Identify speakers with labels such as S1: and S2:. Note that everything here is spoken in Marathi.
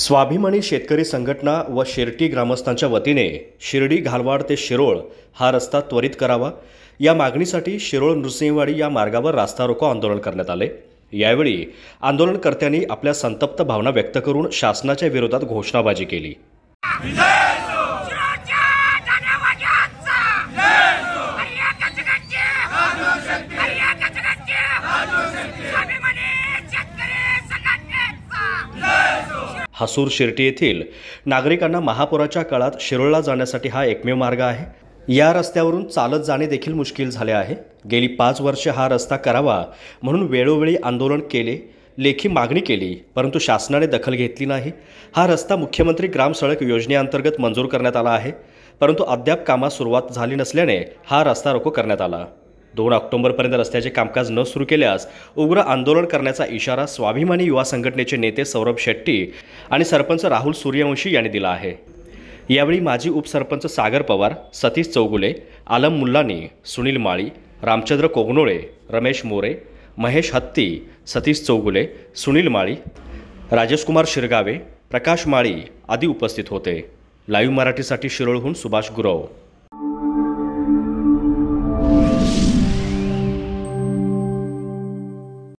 S1: स्वाभिमानी शेतकरी संघटना व शिर्टी ग्रामस्थांच्या वतीने शिर्डी घालवाड ते शिरोळ हा रस्ता त्वरित करावा या मागणीसाठी शिरोळ नृसिंहवाडी या मार्गावर रास्ता रोको आंदोलन करण्यात आले यावेळी आंदोलनकर्त्यांनी आपल्या संतप्त भावना व्यक्त करून शासनाच्या विरोधात घोषणाबाजी केली हासूर शिर्टी येथील नागरिकांना महापुराच्या काळात शिरोळला जाण्यासाठी हा एकमेव मार्ग आहे या रस्त्यावरून चालत जाणे देखील मुश्किल झाले आहे गेली पाच वर्षे हा रस्ता करावा म्हणून वेळोवेळी आंदोलन केले लेखी मागणी केली परंतु शासनाने दखल घेतली नाही हा रस्ता मुख्यमंत्री ग्राम सडक योजनेअंतर्गत मंजूर करण्यात आला आहे परंतु अद्याप कामास सुरुवात झाली नसल्याने हा रस्ता रोको करण्यात आला दोन ऑक्टोबरपर्यंत रस्त्याचे कामकाज न सुरू केल्यास उग्र आंदोलन करण्याचा इशारा स्वाभिमानी युवा संघटनेचे नेते सौरभ शेट्टी आणि सरपंच राहुल सूर्यवंशी यांनी दिला आहे यावेळी माजी उपसरपंच सागर पवार सतीश चौगुले आलम मुल्लानी सुनील माळी रामचंद्र कोगनोळे रमेश मोरे महेश हत्ती सतीश चौगुले सुनील माळी राजेशकुमार शिरगावे प्रकाश माळी आदी उपस्थित होते लाईव्ह मराठीसाठी शिरोळहून सुभाष गुरव